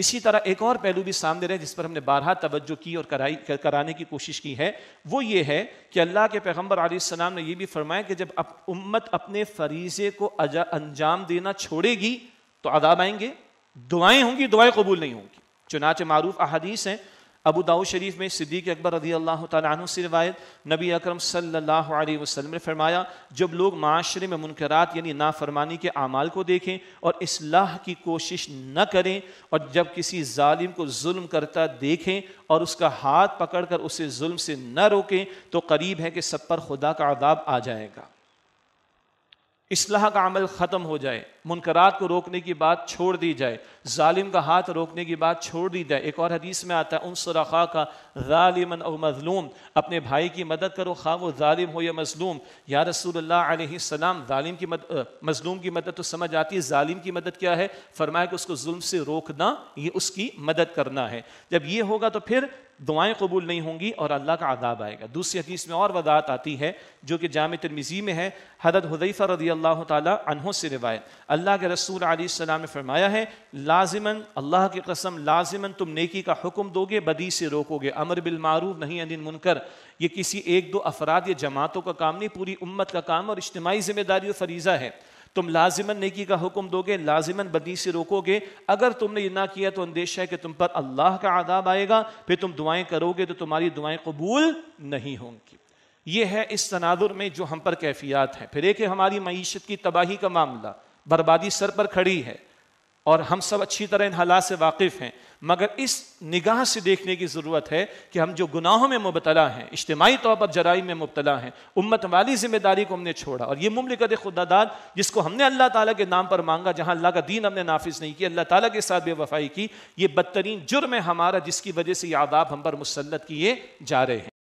इसी तरह एक और पहलू भी सामने रहे जिस पर हमने बारहा तवज्जो की और कराई कराने की कोशिश की है वो ये है कि अल्लाह के पैगम्बर आलम ने यह भी फरमाया कि जब अप, उम्मत अपने फरीजे को अजा, अंजाम देना छोड़ेगी तो आदाब आएंगे दुआएं होंगी दुआएं कबूल नहीं होंगी चुनाच मारूफ अहादीस हैं अबू दाऊ शरीफ में सिद्दीक अकबर रदी अल्लाह तु से रवायत नबी अक्रम सल्लल्लाहु अलैहि ने फरमाया जब लोग माशरे में मुनकरात यानी नाफरमानी के अमाल को देखें और असलाह की कोशिश न करें और जब किसी ालिम को जुल्म करता देखें और उसका हाथ पकड़ कर उसे जुल्म से न रोकें तो करीब है कि सब पर खुदा का आदाब आ जाएगा इसलाह का अमल ख़त्म हो जाए मुनकरात को रोकने की बात छोड़ दी जाए ालिम का हाथ रोकने की बात छोड़ दी जाए एक और हदीस में आता है उन सुरखा का ालिमन और मजलूम अपने भाई की मदद करो खा वो ालिम हो या मजलूम या रसूल अलैहिस्सलाम ालिम की मद, मजलूम की मदद तो समझ आती है ालिम की मदद क्या है फरमाया कि उसको जुल्म से रोकना ये उसकी मदद करना है जब ये होगा तो फिर दुआएं कबूल नहीं होंगी और अल्लाह का आदाब आएगा दूसरी हदीस में और वदात आती है जो कि जाम तरमीज़ी में है हदत हदैफ़ा रदी अल्लाह तहों से रिवायत अल्लाह के रसूल आसमाम ने फरमाया है लाजिमन अल्लाह की कसम लाजिमन तुम नेकी का हुक्म दोगे बदी से रोकोगे अमर बिलमारूफ नहीं अनिल मुनकर ये किसी एक दो अफराद या जमातों का काम नहीं पूरी उम्मत का काम और इज्तमाही जिम्मेदारी और फरीज़ा है तुम लाजिमन नेकी का हुक्म दोगे लाजिमन बदी से रोकोगे अगर तुमने ये ना किया तो अंदेशा है कि तुम पर अल्लाह का आदाब आएगा फिर तुम दुआएं करोगे तो तुम्हारी दुआएं कबूल नहीं होंगी ये है इस तनादुर में जो हम पर कैफियात है फिर एक है हमारी मीशत की तबाही का मामला बर्बादी सर पर खड़ी है और हम सब अच्छी तरह इन हालात से वाकिफ़ हैं मगर इस निगाह से देखने की ज़रूरत है कि हम जो गुनाहों में मुबतला हैं इज्तमाही तौर पर जराइम में मुबतला हैं उम्मत वाली ज़िम्मेदारी को हमने छोड़ा और ये ममलिकत खुदादाद जिसको हमने अल्लाह ताला के नाम पर मांगा जहाँ अल्लाह का दीन हमने नाफिज नहीं किया अल्लाह ताला के साथ बेवफाई की ये बदतरीन जुर्म है हमारा जिसकी वजह से ये आदाब हम पर मुसलत किए जा रहे हैं